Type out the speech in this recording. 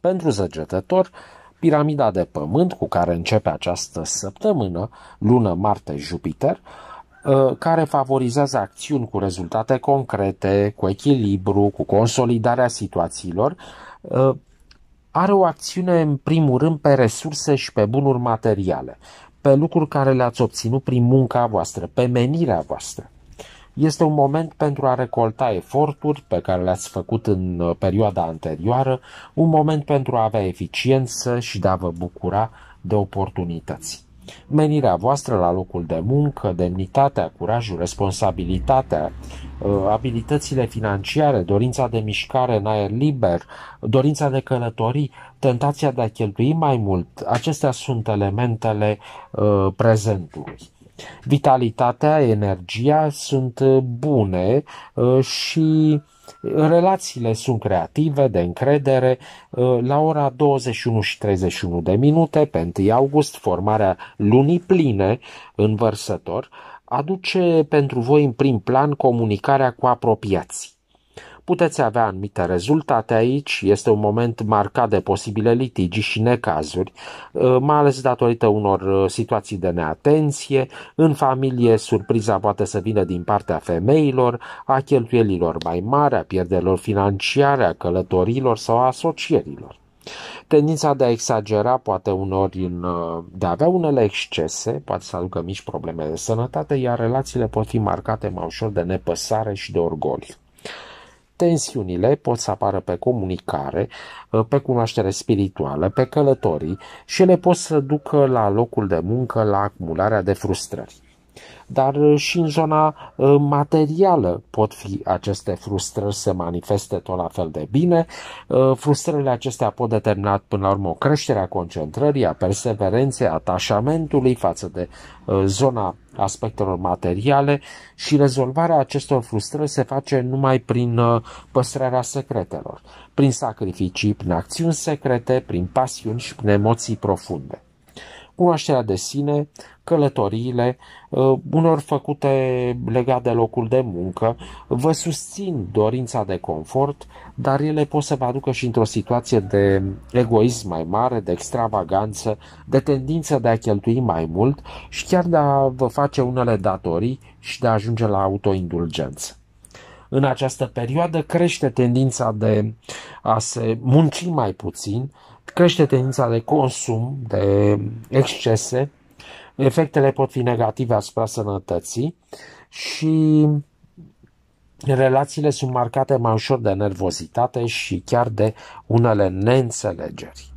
Pentru zăgetător, piramida de pământ cu care începe această săptămână, lună, Marte, Jupiter, ă, care favorizează acțiuni cu rezultate concrete, cu echilibru, cu consolidarea situațiilor, ă, are o acțiune în primul rând pe resurse și pe bunuri materiale, pe lucruri care le-ați obținut prin munca voastră, pe menirea voastră. Este un moment pentru a recolta eforturi pe care le-ați făcut în uh, perioada anterioară, un moment pentru a avea eficiență și de a vă bucura de oportunități. Menirea voastră la locul de muncă, demnitatea, curajul, responsabilitatea, uh, abilitățile financiare, dorința de mișcare în aer liber, dorința de călătorii, tentația de a cheltui mai mult, acestea sunt elementele uh, prezentului. Vitalitatea, energia sunt uh, bune uh, și relațiile sunt creative, de încredere. Uh, la ora 21 și 31 de minute, pe 1 august, formarea lunii pline în vărsător aduce pentru voi în prim plan comunicarea cu apropiații puteți avea anumite rezultate aici, este un moment marcat de posibile litigi și necazuri, uh, mai ales datorită unor uh, situații de neatenție, în familie surpriza poate să vină din partea femeilor, a cheltuielilor mai mari, a pierderilor financiare, a călătorilor sau a asocierilor. Tendința de a exagera, poate unor, în, uh, de a avea unele excese, poate să aducă mici probleme de sănătate, iar relațiile pot fi marcate mai ușor de nepăsare și de orgoliu tensiunile pot să apară pe comunicare, ă, pe cunoaștere spirituală, pe călătorii și ele pot să ducă la locul de muncă la acumularea de frustrări. Dar uh, și în zona uh, materială pot fi aceste frustrări se manifeste tot la fel de bine. Uh, frustrările acestea pot determina până la urmă o creștere a concentrării, a perseverenței, atașamentului față de zona aspectelor materiale și rezolvarea acestor frustrări se face numai prin păstrarea secretelor, prin sacrificii, prin acțiuni secrete, prin pasiuni și prin emoții profunde cunoașterea de sine, călătoriile, uh, unor făcute legate de locul de muncă, vă susțin dorința de confort, dar ele pot să vă aducă și într-o situație de egoism mai mare, de extravaganță, de tendință de a cheltui mai mult și chiar de a vă face unele datorii și de a ajunge la autoindulgență în această perioadă crește tendința de a se munci mai puțin, crește tendința de consum, de excese, efectele pot fi negative asupra sănătății și relațiile sunt marcate mai ușor de nervozitate și chiar de unele neînțelegeri.